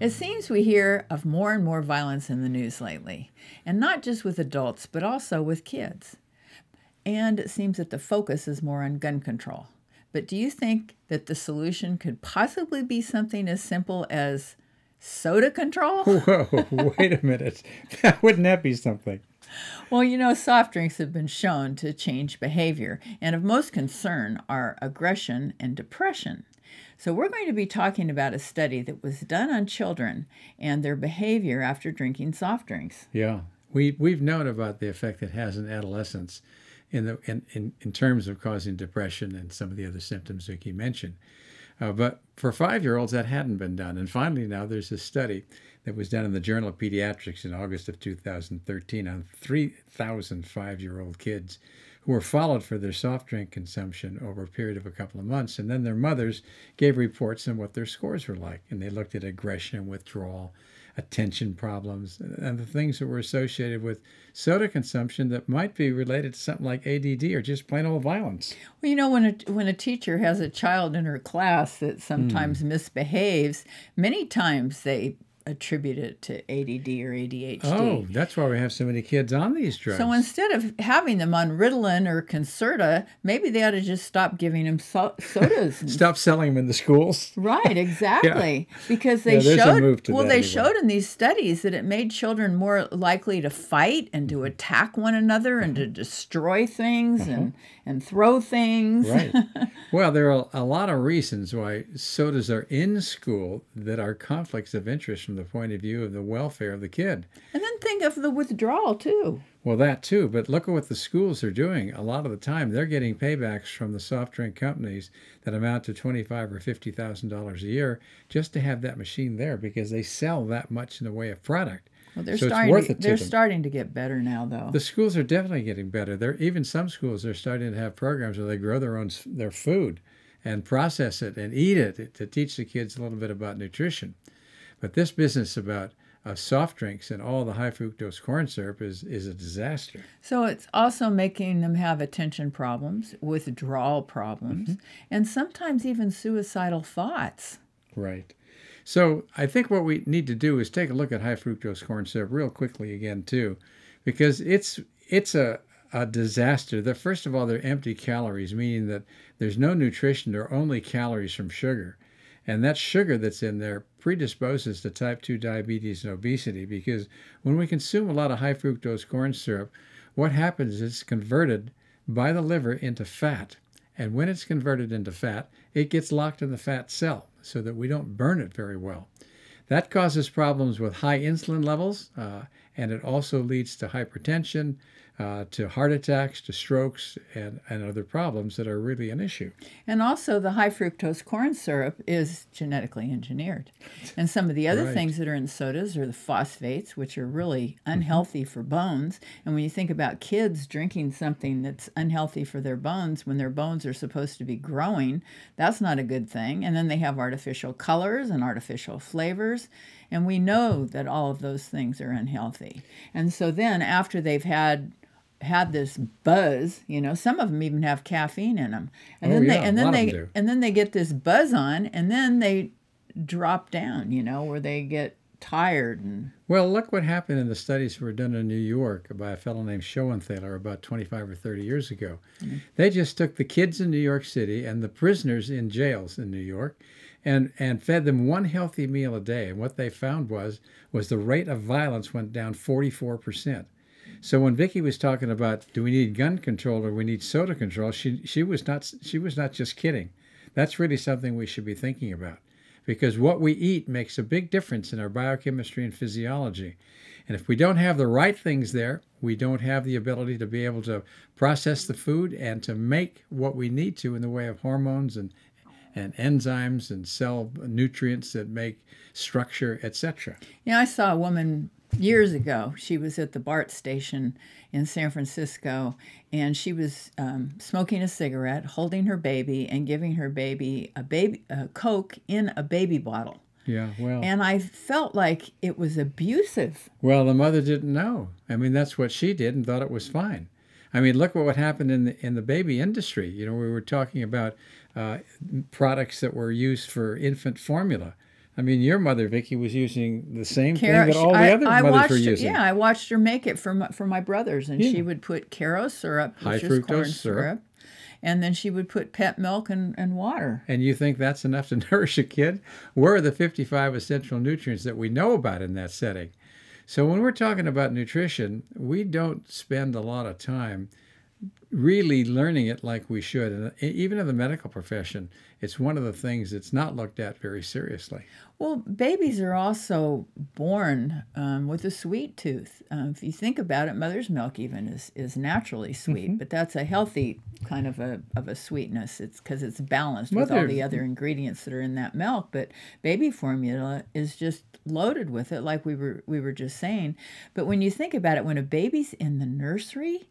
It seems we hear of more and more violence in the news lately, and not just with adults, but also with kids. And it seems that the focus is more on gun control. But do you think that the solution could possibly be something as simple as soda control? Whoa, wait a minute. wouldn't that be something? Well, you know, soft drinks have been shown to change behavior, and of most concern are aggression and depression. So, we're going to be talking about a study that was done on children and their behavior after drinking soft drinks. Yeah, we, we've known about the effect it has in adolescence in, the, in, in, in terms of causing depression and some of the other symptoms that you mentioned. Uh, but for five year olds, that hadn't been done. And finally, now there's a study that was done in the Journal of Pediatrics in August of 2013 on 3,000 five year old kids who were followed for their soft drink consumption over a period of a couple of months. And then their mothers gave reports on what their scores were like. And they looked at aggression, withdrawal, attention problems, and the things that were associated with soda consumption that might be related to something like ADD or just plain old violence. Well, you know, when a, when a teacher has a child in her class that hmm. sometimes mm. misbehaves, many times they attribute it to ADD or ADHD. Oh, that's why we have so many kids on these drugs. So instead of having them on Ritalin or Concerta, maybe they ought to just stop giving them so sodas. stop selling them in the schools. Right, exactly. yeah. Because they yeah, showed well, they anyway. showed in these studies that it made children more likely to fight and to mm-hmm. attack one another and to mm-hmm. destroy things and mm-hmm. and throw things. Right. well, there are a lot of reasons why sodas are in school that are conflicts of interest from the point of view of the welfare of the kid. And then think of the withdrawal, too. Well, that too, but look at what the schools are doing. A lot of the time, they're getting paybacks from the soft drink companies that amount to twenty-five or fifty thousand dollars a year just to have that machine there because they sell that much in the way of product. Well, they're so starting. To, they're starting to get better now, though. The schools are definitely getting better. There, even some schools are starting to have programs where they grow their own their food, and process it and eat it to teach the kids a little bit about nutrition. But this business about uh, soft drinks and all the high fructose corn syrup is, is a disaster. So it's also making them have attention problems, withdrawal problems, mm-hmm. and sometimes even suicidal thoughts. Right. So I think what we need to do is take a look at high fructose corn syrup real quickly again too, because it's it's a a disaster. The first of all, they're empty calories, meaning that there's no nutrition. they are only calories from sugar. And that sugar that's in there predisposes to type 2 diabetes and obesity because when we consume a lot of high fructose corn syrup, what happens is it's converted by the liver into fat. And when it's converted into fat, it gets locked in the fat cell so that we don't burn it very well. That causes problems with high insulin levels, uh, and it also leads to hypertension, uh, to heart attacks, to strokes, and, and other problems that are really an issue. And also, the high fructose corn syrup is genetically engineered. And some of the other right. things that are in sodas are the phosphates, which are really mm-hmm. unhealthy mm-hmm. for bones. And when you think about kids drinking something that's unhealthy for their bones when their bones are supposed to be growing, that's not a good thing. And then they have artificial colors and artificial flavors. And we know that all of those things are unhealthy. And so then, after they've had had this buzz, you know, some of them even have caffeine in them. And oh, then yeah, they and then they and then they get this buzz on and then they drop down, you know, where they get tired and Well, look what happened in the studies that were done in New York by a fellow named Schoenthaler about 25 or 30 years ago. Mm-hmm. They just took the kids in New York City and the prisoners in jails in New York and and fed them one healthy meal a day and what they found was was the rate of violence went down 44 percent so when Vicky was talking about do we need gun control or we need soda control, she she was not she was not just kidding. That's really something we should be thinking about because what we eat makes a big difference in our biochemistry and physiology. And if we don't have the right things there, we don't have the ability to be able to process the food and to make what we need to in the way of hormones and and enzymes and cell nutrients that make structure, etc. Yeah, I saw a woman years ago, she was at the BART station in San Francisco, and she was um, smoking a cigarette, holding her baby, and giving her baby a baby a Coke in a baby bottle. Yeah, well. And I felt like it was abusive. Well, the mother didn't know. I mean, that's what she did and thought it was fine. I mean, look what happened in the in the baby industry. You know, we were talking about uh, products that were used for infant formula I mean, your mother, Vicky, was using the same thing that all the I, other I mothers were using. Yeah, I watched her make it for my, for my brothers, and yeah. she would put Caro syrup, high fructose corn syrup, syrup and then she would put pet milk and, and water. And you think that's enough to nourish a kid? Where are the 55 essential nutrients that we know about in that setting? So when we're talking about nutrition, we don't spend a lot of time really learning it like we should. And uh, even in the medical profession, it's one of the things that's not looked at very seriously. Well, babies are also born um, with a sweet tooth. Um, if you think about it, mother's milk even is, is naturally sweet, mm-hmm. but that's a healthy kind of a, of a sweetness. It's because it's balanced Mother. with all the other ingredients that are in that milk. But baby formula is just loaded with it, like we were we were just saying. But when you think about it, when a baby's in the nursery,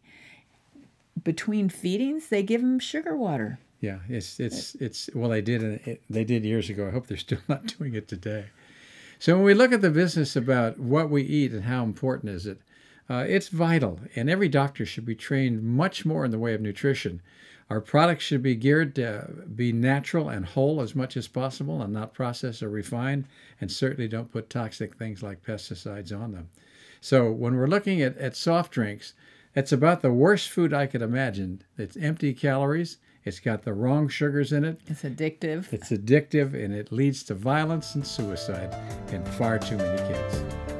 between feedings, they give them sugar water. Yeah, it's it's it's well, they did uh, it, they did years ago. I hope they're still not doing it today. So when we look at the business about what we eat and how important is it, uh, it's vital, and every doctor should be trained much more in the way of nutrition. Our products should be geared to be natural and whole as much as possible, and not processed or refined, and certainly don't put toxic things like pesticides on them. So when we're looking at, at soft drinks, it's about the worst food I could imagine. It's empty calories. It's got the wrong sugars in it. It's addictive. It's addictive and it leads to violence and suicide in far too many kids.